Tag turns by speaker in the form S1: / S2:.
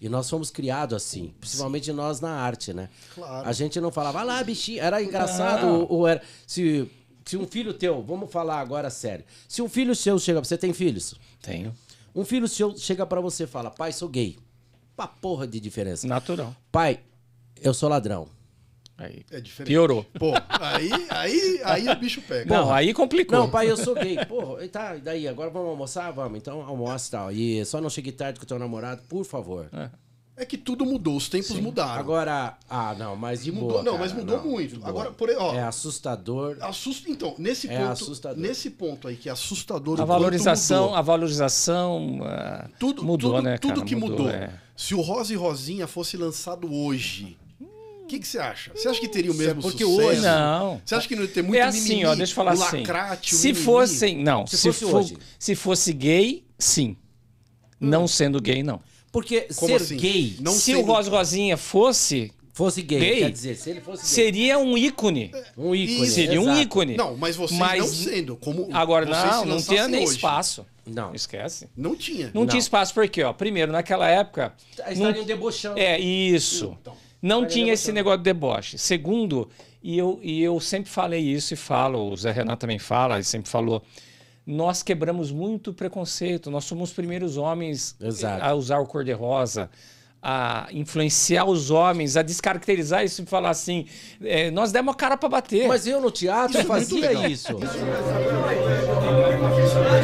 S1: E nós fomos criados assim, principalmente Sim. nós na arte, né? Claro. A gente não falava, ah lá, bichinho, era engraçado, ah. ou, ou, era. Se, se um filho teu, vamos falar agora sério. Se um filho seu chega. Você tem filhos? Tenho. Um filho seu chega para você e fala, pai, sou gay. Pra porra de diferença. Natural. Pai, eu sou ladrão. Aí, é diferente. Piorou. Pô, aí, aí, aí o bicho pega. Não, aí complicou. Não, pai, eu sou gay. Porra, tá, e daí? Agora vamos almoçar? Vamos, então almoça e tal. E só não chegue tarde com o teu namorado, por favor. É. É que tudo mudou, os tempos Sim. mudaram. Agora, ah, não, mas de mudou, boa, não, cara, mas mudou não, muito. Agora, por ó, é assustador. Assust, então, nesse é ponto, assustador. nesse ponto aí que é assustador. A valorização, a
S2: valorização, uh, tudo mudou, tudo, né? Tudo cara, que mudou. mudou. É.
S1: Se o Rose e Rosinha fosse lançado hoje, o que você acha? Você acha que teria o mesmo é Porque sucesso? hoje não. Você acha que não teria muito É assim, mimimi, ó, deixa eu falar assim. Lacrate, se fossem, não, se, se fosse,
S2: se fosse gay, sim. Hum. Não sendo gay, não.
S1: Porque Como ser assim? gay, não se o Ros
S2: Rosinha fosse fosse gay, gay, quer dizer, se ele fosse gay. seria um ícone. É,
S1: um ícone. Isso, seria um ícone. Não, mas você mas, não sendo como Agora não, não tinha nem hoje.
S2: espaço. Não. Esquece. Não tinha. Não, não, tinha espaço porque, ó, primeiro naquela época,
S1: estariam não... debochando. É, isso.
S2: Então. Não Mas tinha esse negócio de deboche. Segundo, e eu, e eu sempre falei isso e falo, o Zé Renato também fala, e sempre falou, nós quebramos muito preconceito, nós somos os primeiros homens Exato. Eh, a usar o cor-de-rosa, a influenciar os homens, a descaracterizar isso e falar assim, é, nós
S1: demos a cara para bater. Mas eu no teatro isso é fazia isso.
S2: É